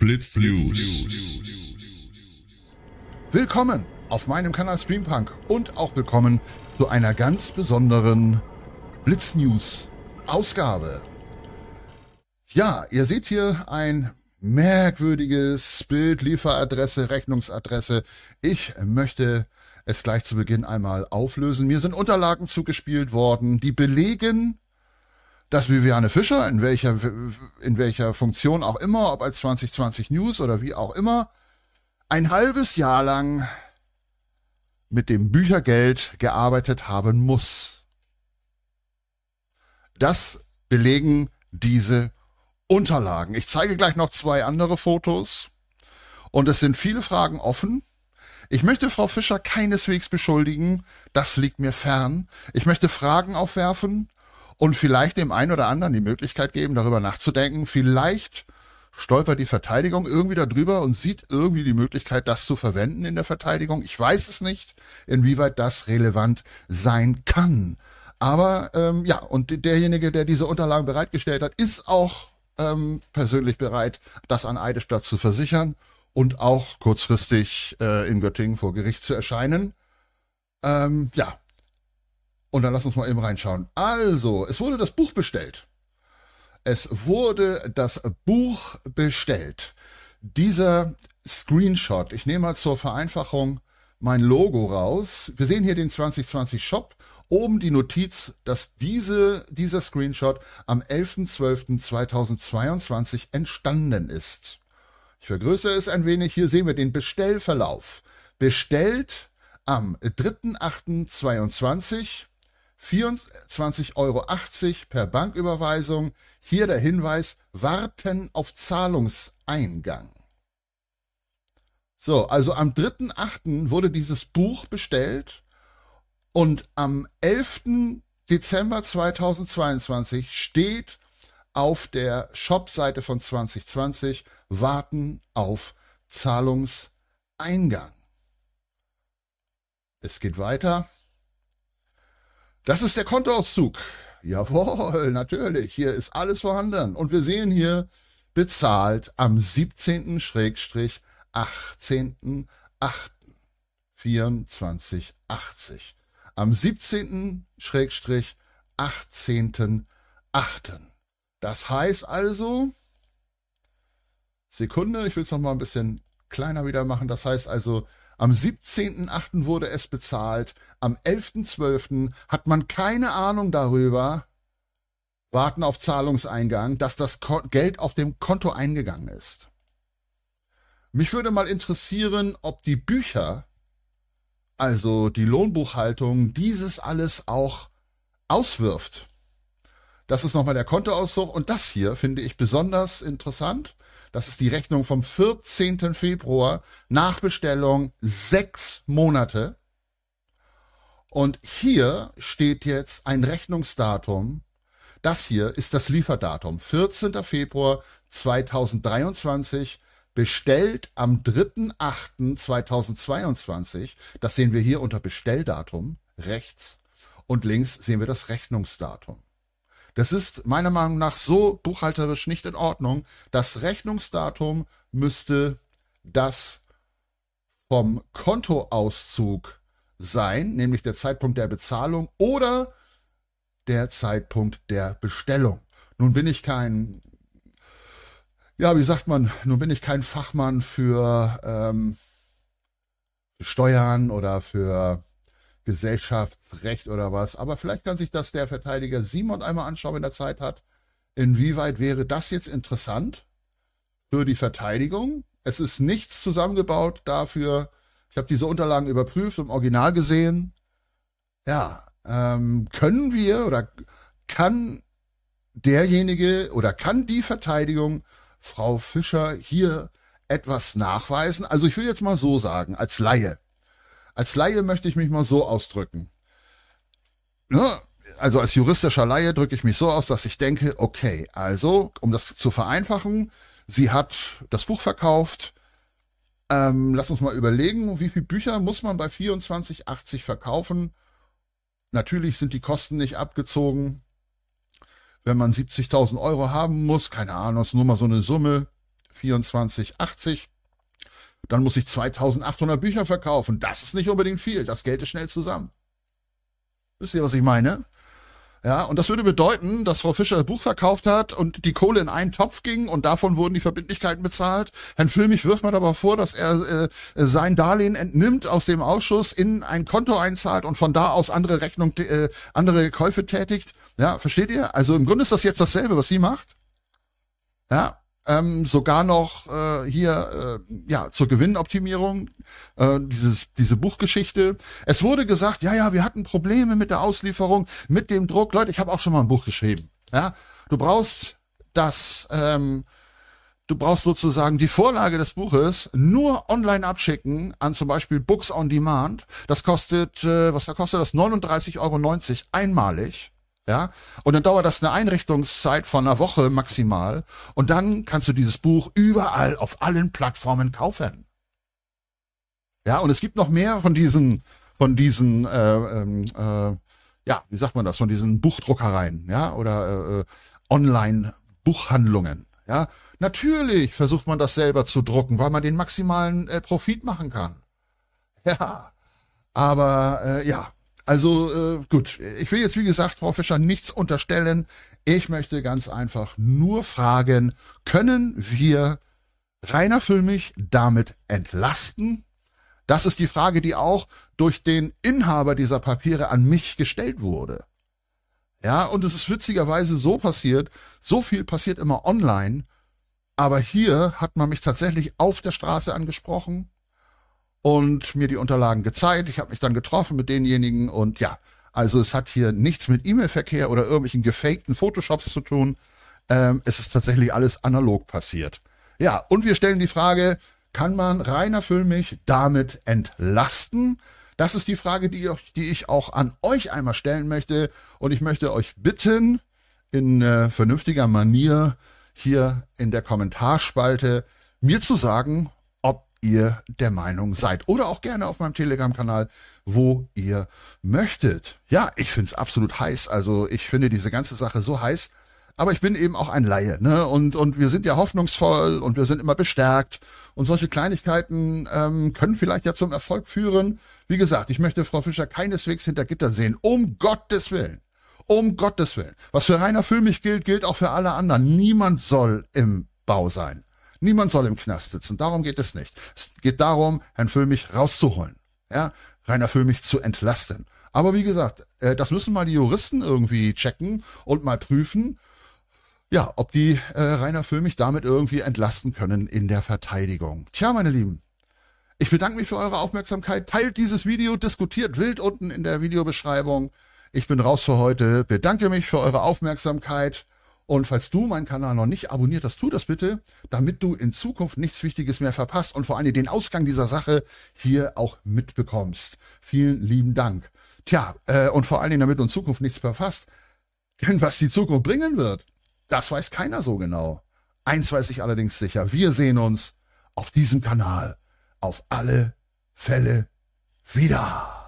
Blitz News. Willkommen auf meinem Kanal Streampunk und auch willkommen zu einer ganz besonderen Blitz News Ausgabe. Ja, ihr seht hier ein merkwürdiges Bild, Lieferadresse, Rechnungsadresse. Ich möchte es gleich zu Beginn einmal auflösen. Mir sind Unterlagen zugespielt worden, die belegen, dass Viviane Fischer, in welcher, in welcher Funktion auch immer, ob als 2020 News oder wie auch immer, ein halbes Jahr lang mit dem Büchergeld gearbeitet haben muss. Das belegen diese Unterlagen. Ich zeige gleich noch zwei andere Fotos und es sind viele Fragen offen. Ich möchte Frau Fischer keineswegs beschuldigen, das liegt mir fern. Ich möchte Fragen aufwerfen, und vielleicht dem einen oder anderen die Möglichkeit geben, darüber nachzudenken. Vielleicht stolpert die Verteidigung irgendwie darüber und sieht irgendwie die Möglichkeit, das zu verwenden in der Verteidigung. Ich weiß es nicht, inwieweit das relevant sein kann. Aber ähm, ja, und derjenige, der diese Unterlagen bereitgestellt hat, ist auch ähm, persönlich bereit, das an Eidestadt zu versichern und auch kurzfristig äh, in Göttingen vor Gericht zu erscheinen. Ähm, ja, und dann lass uns mal eben reinschauen. Also, es wurde das Buch bestellt. Es wurde das Buch bestellt. Dieser Screenshot, ich nehme mal zur Vereinfachung mein Logo raus. Wir sehen hier den 2020 Shop. Oben die Notiz, dass diese, dieser Screenshot am 11.12.2022 entstanden ist. Ich vergrößere es ein wenig. Hier sehen wir den Bestellverlauf. Bestellt am 3.8.22 24,80 Euro per Banküberweisung. Hier der Hinweis, warten auf Zahlungseingang. So, also am 3.8. wurde dieses Buch bestellt und am 11. Dezember 2022 steht auf der Shopseite von 2020 warten auf Zahlungseingang. Es geht weiter. Das ist der Kontoauszug. Jawohl, natürlich. Hier ist alles vorhanden. Und wir sehen hier bezahlt am 17-18.8.2480. Schrägstrich Am 17-18.8. Schrägstrich Das heißt also, Sekunde, ich will es nochmal ein bisschen kleiner wieder machen. Das heißt also, am 17.8. wurde es bezahlt. Am 11.12. hat man keine Ahnung darüber, warten auf Zahlungseingang, dass das Geld auf dem Konto eingegangen ist. Mich würde mal interessieren, ob die Bücher, also die Lohnbuchhaltung, dieses alles auch auswirft. Das ist nochmal der Kontoauszug und das hier finde ich besonders interessant. Das ist die Rechnung vom 14. Februar. Nachbestellung sechs Monate. Und hier steht jetzt ein Rechnungsdatum. Das hier ist das Lieferdatum. 14. Februar 2023 bestellt am 3.8.2022. Das sehen wir hier unter Bestelldatum rechts und links sehen wir das Rechnungsdatum. Das ist meiner Meinung nach so buchhalterisch nicht in Ordnung. Das Rechnungsdatum müsste das vom Kontoauszug sein, nämlich der Zeitpunkt der Bezahlung oder der Zeitpunkt der Bestellung. Nun bin ich kein, ja, wie sagt man, nun bin ich kein Fachmann für ähm, Steuern oder für Gesellschaftsrecht oder was. Aber vielleicht kann sich das der Verteidiger Simon einmal anschauen, wenn er Zeit hat. Inwieweit wäre das jetzt interessant für die Verteidigung? Es ist nichts zusammengebaut dafür. Ich habe diese Unterlagen überprüft, im Original gesehen. Ja, ähm, können wir oder kann derjenige oder kann die Verteidigung Frau Fischer hier etwas nachweisen? Also ich will jetzt mal so sagen, als Laie. Als Laie möchte ich mich mal so ausdrücken. Ne? Also als juristischer Laie drücke ich mich so aus, dass ich denke, okay, also, um das zu vereinfachen, sie hat das Buch verkauft. Ähm, lass uns mal überlegen, wie viele Bücher muss man bei 24,80 verkaufen? Natürlich sind die Kosten nicht abgezogen. Wenn man 70.000 Euro haben muss, keine Ahnung, ist nur mal so eine Summe, 24,80. Dann muss ich 2800 Bücher verkaufen. Das ist nicht unbedingt viel. Das Geld ist schnell zusammen. Wisst ihr, was ich meine? Ja, und das würde bedeuten, dass Frau Fischer das Buch verkauft hat und die Kohle in einen Topf ging und davon wurden die Verbindlichkeiten bezahlt. Herrn Füllmich wirft man aber vor, dass er äh, sein Darlehen entnimmt aus dem Ausschuss, in ein Konto einzahlt und von da aus andere Rechnung, äh, andere Käufe tätigt. Ja, versteht ihr? Also im Grunde ist das jetzt dasselbe, was sie macht. Ja, ähm, sogar noch äh, hier äh, ja zur Gewinnoptimierung äh, dieses diese Buchgeschichte. Es wurde gesagt, ja ja, wir hatten Probleme mit der Auslieferung, mit dem Druck. Leute, ich habe auch schon mal ein Buch geschrieben. Ja, du brauchst das, ähm, du brauchst sozusagen die Vorlage des Buches nur online abschicken an zum Beispiel Books on Demand. Das kostet, äh, was da kostet das? 39,90 Euro einmalig. Ja? Und dann dauert das eine Einrichtungszeit von einer Woche maximal. Und dann kannst du dieses Buch überall auf allen Plattformen kaufen. Ja, und es gibt noch mehr von diesen, von diesen, äh, ähm, äh, ja, wie sagt man das, von diesen Buchdruckereien, ja, oder äh, äh, Online-Buchhandlungen. Ja, natürlich versucht man das selber zu drucken, weil man den maximalen äh, Profit machen kann. Ja, aber äh, ja, also äh, gut, ich will jetzt wie gesagt Frau Fischer nichts unterstellen. Ich möchte ganz einfach nur fragen, können wir Rainer Füllmich damit entlasten? Das ist die Frage, die auch durch den Inhaber dieser Papiere an mich gestellt wurde. Ja, und es ist witzigerweise so passiert, so viel passiert immer online, aber hier hat man mich tatsächlich auf der Straße angesprochen und mir die Unterlagen gezeigt. Ich habe mich dann getroffen mit denjenigen und ja, also es hat hier nichts mit E-Mail-Verkehr oder irgendwelchen gefakten Photoshops zu tun. Ähm, es ist tatsächlich alles analog passiert. Ja, und wir stellen die Frage, kann man Rainer Füllmich damit entlasten? Das ist die Frage, die, die ich auch an euch einmal stellen möchte. Und ich möchte euch bitten, in äh, vernünftiger Manier hier in der Kommentarspalte mir zu sagen, ihr der Meinung seid. Oder auch gerne auf meinem Telegram-Kanal, wo ihr möchtet. Ja, ich finde es absolut heiß. Also ich finde diese ganze Sache so heiß. Aber ich bin eben auch ein Laie, ne? Und, und wir sind ja hoffnungsvoll und wir sind immer bestärkt. Und solche Kleinigkeiten ähm, können vielleicht ja zum Erfolg führen. Wie gesagt, ich möchte Frau Fischer keineswegs hinter Gitter sehen. Um Gottes Willen. Um Gottes Willen. Was für Rainer Füllmich gilt, gilt auch für alle anderen. Niemand soll im Bau sein. Niemand soll im Knast sitzen. Darum geht es nicht. Es geht darum, Herrn Füllmich rauszuholen. Ja, Rainer Füllmich zu entlasten. Aber wie gesagt, äh, das müssen mal die Juristen irgendwie checken und mal prüfen, ja, ob die äh, Rainer Füllmich damit irgendwie entlasten können in der Verteidigung. Tja, meine Lieben, ich bedanke mich für eure Aufmerksamkeit. Teilt dieses Video, diskutiert wild unten in der Videobeschreibung. Ich bin raus für heute. Bedanke mich für eure Aufmerksamkeit. Und falls du meinen Kanal noch nicht abonniert hast, tu das bitte, damit du in Zukunft nichts Wichtiges mehr verpasst und vor allem den Ausgang dieser Sache hier auch mitbekommst. Vielen lieben Dank. Tja, äh, und vor allen Dingen, damit du in Zukunft nichts verpasst. Denn was die Zukunft bringen wird, das weiß keiner so genau. Eins weiß ich allerdings sicher. Wir sehen uns auf diesem Kanal auf alle Fälle wieder.